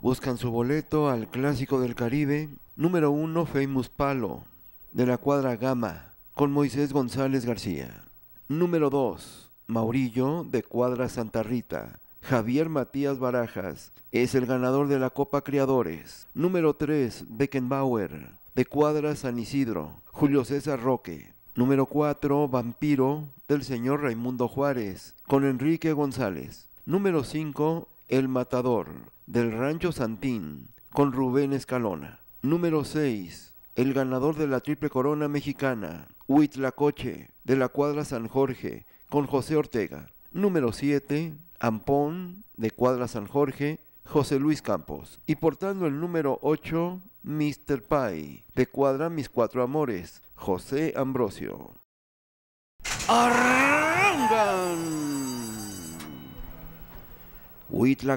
buscan su boleto al Clásico del Caribe, número 1 Famous Palo, de la cuadra Gama, con Moisés González García. Número 2 Maurillo, de cuadra Santa Rita. Javier Matías Barajas es el ganador de la Copa Criadores. Número 3 Beckenbauer, de cuadra San Isidro. Julio César Roque. Número 4 Vampiro, del señor Raimundo Juárez, con Enrique González. Número 5 El Matador, del Rancho Santín con Rubén Escalona. Número 6. El ganador de la Triple Corona Mexicana, Huitlacoche, de la Cuadra San Jorge, con José Ortega. Número 7. Ampón, de Cuadra San Jorge, José Luis Campos. Y portando el número 8, Mr. Pie, de Cuadra Mis Cuatro Amores, José Ambrosio.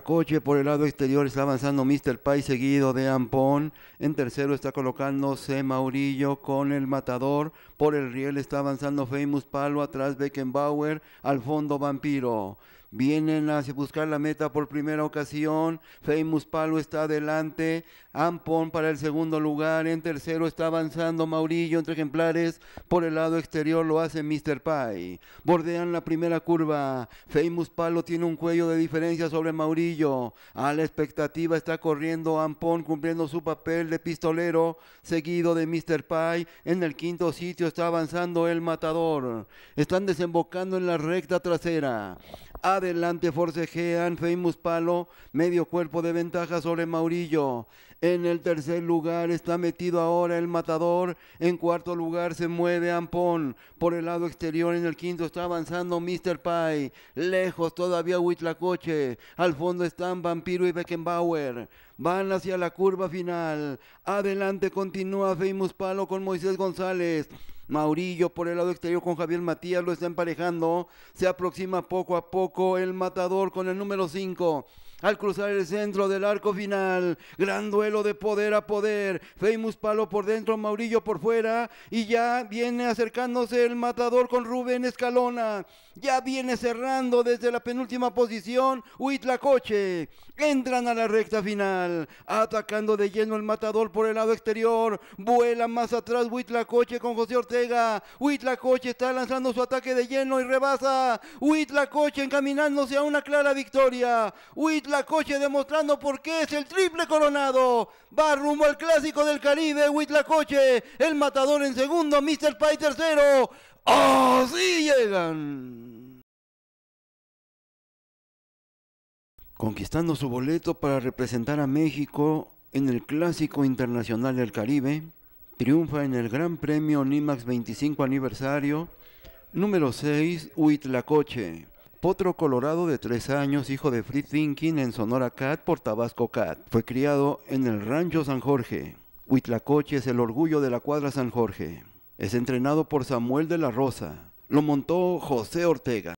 coche por el lado exterior está avanzando Mr. Pai seguido de Ampón. En tercero está colocándose Maurillo con el matador. Por el riel está avanzando Famous Palo. Atrás Beckenbauer. Al fondo Vampiro vienen a buscar la meta por primera ocasión, Famous Palo está adelante, Ampón para el segundo lugar, en tercero está avanzando Maurillo entre ejemplares, por el lado exterior lo hace Mr. Pie, bordean la primera curva, Famous Palo tiene un cuello de diferencia sobre Maurillo, a la expectativa está corriendo Ampón, cumpliendo su papel de pistolero, seguido de Mr. Pie, en el quinto sitio está avanzando el matador, están desembocando en la recta trasera, a Adelante forcejean, Famous Palo, medio cuerpo de ventaja sobre Maurillo. En el tercer lugar está metido ahora el matador. En cuarto lugar se mueve Ampón. Por el lado exterior en el quinto está avanzando Mr. Pie. Lejos todavía Huitlacoche. Al fondo están Vampiro y Beckenbauer. Van hacia la curva final. Adelante continúa Famous Palo con Moisés González. Maurillo por el lado exterior con Javier Matías lo está emparejando. Se aproxima poco a poco el matador con el número 5 al cruzar el centro del arco final. Gran duelo de poder a poder. Famous palo por dentro, Maurillo por fuera. Y ya viene acercándose el matador con Rubén Escalona. Ya viene cerrando desde la penúltima posición Huitlacoche. Entran a la recta final. Atacando de lleno el matador por el lado exterior. Vuela más atrás Huitlacoche con José Ortega. Huitlacoche está lanzando su ataque de lleno y rebasa. Huitlacoche encaminándose a una clara victoria. Coche demostrando por qué es el triple coronado. Va rumbo al clásico del Caribe, coche el matador en segundo, Mr. Pie tercero. ¡Así llegan! Conquistando su boleto para representar a México en el Clásico Internacional del Caribe, triunfa en el Gran Premio NIMAX 25 Aniversario, número 6, coche Potro Colorado de tres años, hijo de Free Thinking en Sonora Cat por Tabasco Cat. Fue criado en el Rancho San Jorge. Huitlacoche es el orgullo de la cuadra San Jorge. Es entrenado por Samuel de la Rosa. Lo montó José Ortega.